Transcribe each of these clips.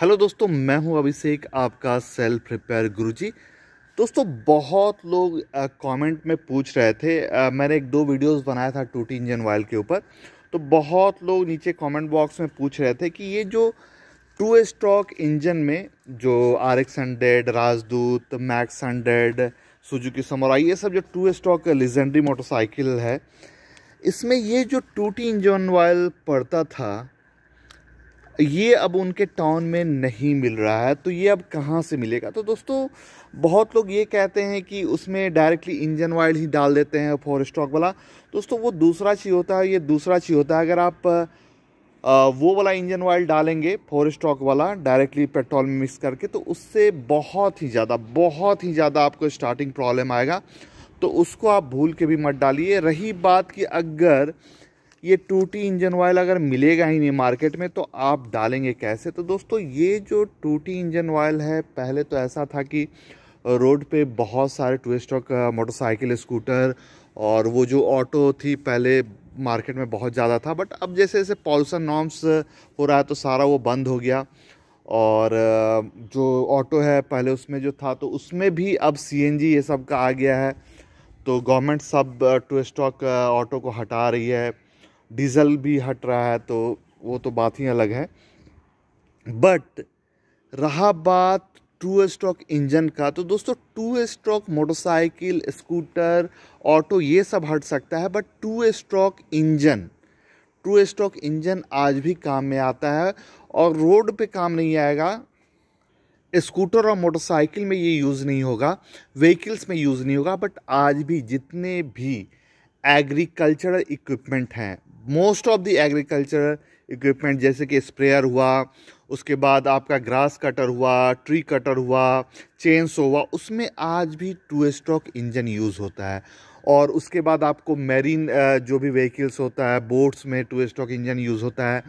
hello दोस्तों मैं हूं अभिषेक आपका सेल्फ रिपेयर गुरुजी दोस्तों बहुत लोग कमेंट में पूछ रहे थे आ, मैंने एक दो वीडियोस बनाया था टूटी इंजन वायल के ऊपर तो बहुत लोग नीचे कमेंट बॉक्स में पूछ रहे थे कि ये जो टू स्ट्रॉक इंजन में जो R X hundred Rajdoot Max hundred Suzuki Samurai ये सब जो टू स्टॉक लेजेंडरी मोटरसाइकिल है इसमें ये जो टूटी इंजन वायल पड़ता था ये अब उनके टाउन में नहीं मिल रहा है तो ये अब कहाँ से मिलेगा तो दोस्तों बहुत लोग ये कहते हैं कि उसमें डायरेक्टली इंजन ऑयल ही डाल देते हैं फोर स्टॉक वाला दोस्तों वो दूसरा चीज़ होता है ये दूसरा चीज़ होता है अगर आप वो वाला इंजन ऑयल डालेंगे फोर स्टॉक वाला डायरेक्टली पेट्रोल में मिक्स करके तो उससे बहुत ही ज़्यादा बहुत ही ज़्यादा आपको स्टार्टिंग प्रॉब्लम आएगा तो उसको आप भूल के भी मत डालिए रही बात कि अगर ये टूटी इंजन ऑयल अगर मिलेगा ही नहीं मार्केट में तो आप डालेंगे कैसे तो दोस्तों ये जो टूटी इंजन ऑयल है पहले तो ऐसा था कि रोड पे बहुत सारे टू स्टॉक मोटरसाइकिल स्कूटर और वो जो ऑटो थी पहले मार्केट में बहुत ज़्यादा था बट अब जैसे जैसे पॉल्यूशन नॉर्म्स हो रहा है तो सारा वो बंद हो गया और जो ऑटो है पहले उसमें जो था तो उसमें भी अब सी ये सब का आ गया है तो गवर्नमेंट सब टू स्टॉक ऑटो को हटा रही है डीज़ल भी हट रहा है तो वो तो बात ही अलग है बट रहा बात टू स्ट्रोक इंजन का तो दोस्तों two stroke motorcycle scooter auto ये सब हट सकता है but two stroke engine two stroke engine आज भी काम में आता है और रोड पे काम नहीं आएगा स्कूटर और मोटरसाइकिल में ये यूज़ नहीं होगा व्हीकल्स में यूज़ नहीं होगा बट आज भी जितने भी एग्रीकल्चरल इक्विपमेंट हैं most of the agriculture equipment जैसे कि स्प्रेयर हुआ उसके बाद आपका ग्रास कटर हुआ ट्री कटर हुआ सो हुआ उसमें आज भी टू स्ट्रोक इंजन यूज़ होता है और उसके बाद आपको मेरीन जो भी व्हीकल्स होता है बोट्स में टू स्ट्रोक इंजन यूज़ होता है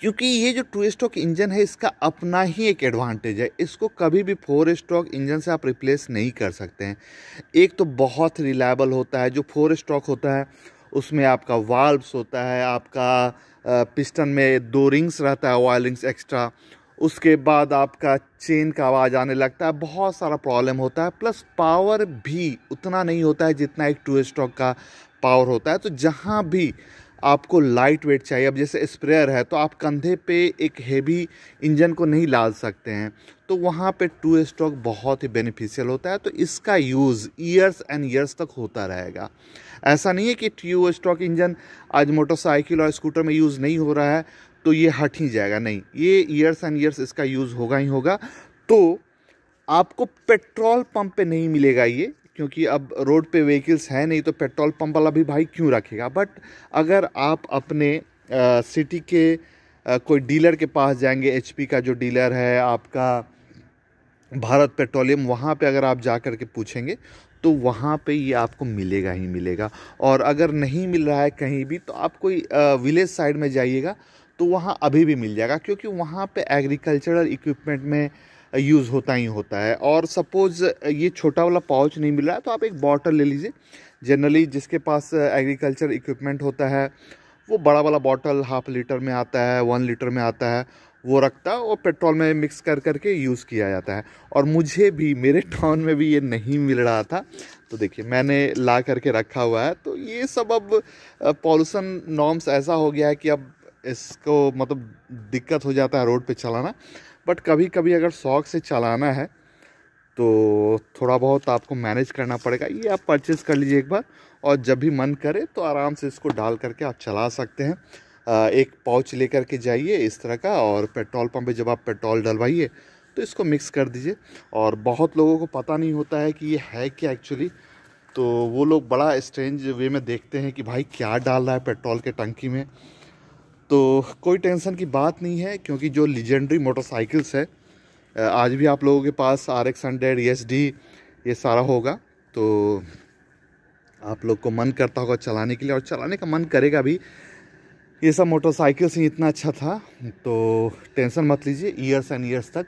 क्योंकि ये जो टू स्ट्रोक इंजन है इसका अपना ही एक एडवांटेज है इसको कभी भी फोर स्ट्रोक इंजन से आप रिप्लेस नहीं कर सकते हैं एक तो बहुत रिलायबल होता है जो फोर स्ट्रोक होता है उसमें आपका वाल्व्स होता है आपका पिस्टन में दो रिंग्स रहता है ऑयल रिंग्स एक्स्ट्रा उसके बाद आपका चेन का आवाज़ आने लगता है बहुत सारा प्रॉब्लम होता है प्लस पावर भी उतना नहीं होता है जितना एक टू स्टॉक का पावर होता है तो जहाँ भी आपको लाइट वेट चाहिए अब जैसे स्प्रेयर है तो आप कंधे पे एक हेवी इंजन को नहीं लाद सकते हैं तो वहाँ पे टू स्ट्रोक बहुत ही बेनिफिशियल होता है तो इसका यूज़ ईयर्स एंड ईयर्स तक होता रहेगा ऐसा नहीं है कि टू स्ट्रोक इंजन आज मोटरसाइकिल और स्कूटर में यूज़ नहीं हो रहा है तो ये हट ही जाएगा नहीं ये ईयर्स एंड ईयर्स इसका यूज़ होगा ही होगा तो आपको पेट्रोल पंप पे नहीं मिलेगा ये क्योंकि अब रोड पे व्हीकल्स हैं नहीं तो पेट्रोल पंप वाला भी भाई क्यों रखेगा बट अगर आप अपने आ, सिटी के आ, कोई डीलर के पास जाएंगे एचपी का जो डीलर है आपका भारत पेट्रोलियम वहाँ पे अगर आप जा कर के पूछेंगे तो वहाँ पे ये आपको मिलेगा ही मिलेगा और अगर नहीं मिल रहा है कहीं भी तो आप कोई विलेज साइड में जाइएगा तो वहाँ अभी भी मिल जाएगा क्योंकि वहाँ पे एग्रीकल्चरल इक्विपमेंट में यूज़ होता ही होता है और सपोज़ ये छोटा वाला पाउच नहीं मिल रहा है तो आप एक बॉटल ले लीजिए जनरली जिसके पास एग्रीकल्चर uh, इक्विपमेंट होता है वो बड़ा वाला बॉटल हाफ लीटर में आता है वन लीटर में आता है वो रखता है और पेट्रोल में मिक्स कर करके यूज़ किया जाता है और मुझे भी मेरे टाउन में भी ये नहीं मिल रहा था तो देखिए मैंने ला करके रखा हुआ है तो ये सब अब पॉल्यूशन uh, नॉर्म्स ऐसा हो गया है कि अब इसको मतलब दिक्कत हो जाता है रोड पे चलाना बट कभी कभी अगर शौक से चलाना है तो थोड़ा बहुत आपको मैनेज करना पड़ेगा ये आप परचेज़ कर लीजिए एक बार और जब भी मन करे तो आराम से इसको डाल करके आप चला सकते हैं एक पाउच लेकर के जाइए इस तरह का और पेट्रोल पंप पे जब आप पेट्रोल डलवाइए तो इसको मिक्स कर दीजिए और बहुत लोगों को पता नहीं होता है कि ये है क्या एक्चुअली तो वो लोग बड़ा स्ट्रेंज वे में देखते हैं कि भाई क्या डाल रहा है पेट्रोल के टंकी में तो कोई टेंशन की बात नहीं है क्योंकि जो लीजेंडरी मोटरसाइकिल्स है आज भी आप लोगों के पास R X hundred S D ये सारा होगा तो आप लोग को मन करता होगा चलाने के लिए और चलाने का मन करेगा भी ये सब मोटरसाइकिल्स ही इतना अच्छा था तो टेंशन मत लीजिए ईयर्स एंड ईयर्स तक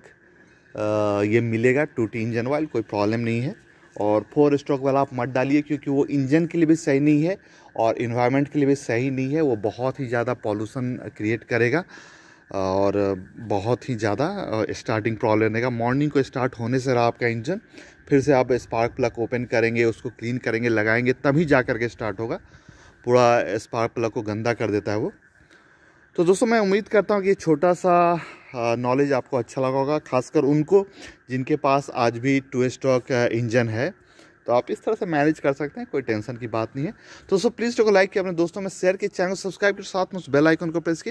आ, ये मिलेगा टूटी इंजन वाइल कोई प्रॉब्लम नहीं है और फोर स्ट्रोक वाला आप मत डालिए क्योंकि वो इंजन के लिए भी सही नहीं है और इन्वायरमेंट के लिए भी सही नहीं है वो बहुत ही ज़्यादा पॉल्यूशन क्रिएट करेगा और बहुत ही ज़्यादा स्टार्टिंग प्रॉब्लम रहेगा मॉर्निंग को स्टार्ट होने से रहा आपका इंजन फिर से आप स्पार्क प्लग ओपन करेंगे उसको क्लीन करेंगे लगाएंगे तभी जा करके स्टार्ट होगा पूरा स्पार्क प्लग को गंदा कर देता है वो तो दोस्तों मैं उम्मीद करता हूँ कि ये छोटा सा नॉलेज हाँ, आपको अच्छा लगा होगा खासकर उनको जिनके पास आज भी टू स्टॉक इंजन है तो आप इस तरह से मैनेज कर सकते हैं कोई टेंशन की बात नहीं है तो दोस्तों प्लीज़ टो को लाइक किया अपने दोस्तों में शेयर किया चैनल सब्सक्राइब किया साथ में उस बेल आइकन को प्रेस की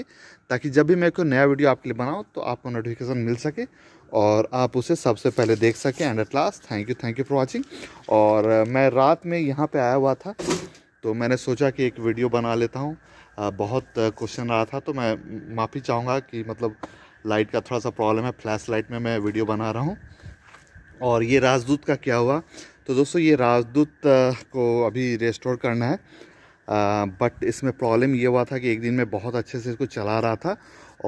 ताकि जब भी मैं कोई नया वीडियो आपके लिए बनाऊँ तो आपको नोटिफिकेशन मिल सके और आप उसे सबसे पहले देख सकें and at last thank you thank you for watching और uh, मैं रात में यहाँ पर आया हुआ था तो मैंने सोचा कि एक वीडियो बना लेता हूँ बहुत क्वेश्चन uh, रहा था तो मैं माफ़ी चाहूँगा कि मतलब लाइट का थोड़ा सा प्रॉब्लम है फ्लैश लाइट में मैं वीडियो बना रहा हूँ और ये राजदूत का क्या हुआ तो दोस्तों ये राजदूत को अभी रेस्टोर करना है आ, बट इसमें प्रॉब्लम ये हुआ था कि एक दिन मैं बहुत अच्छे से इसको चला रहा था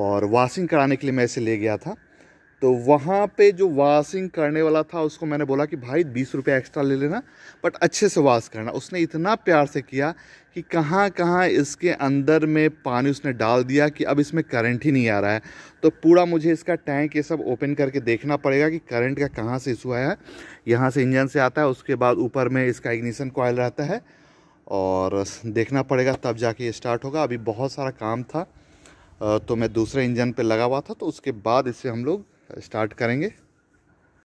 और वॉशिंग कराने के लिए मैं इसे ले गया था तो वहाँ पे जो वाशिंग करने वाला था उसको मैंने बोला कि भाई बीस रुपये एक्स्ट्रा ले लेना बट अच्छे से वाश करना उसने इतना प्यार से किया कि कहाँ कहाँ इसके अंदर में पानी उसने डाल दिया कि अब इसमें करंट ही नहीं आ रहा है तो पूरा मुझे इसका टैंक ये सब ओपन करके देखना पड़ेगा कि करंट का कहाँ से इशू आया है यहाँ से इंजन से आता है उसके बाद ऊपर में इसका इग्निशन कॉयल रहता है और देखना पड़ेगा तब जाके ये स्टार्ट होगा अभी बहुत सारा काम था तो मैं दूसरे इंजन पे लगा हुआ था तो उसके बाद इसे हम लोग स्टार्ट करेंगे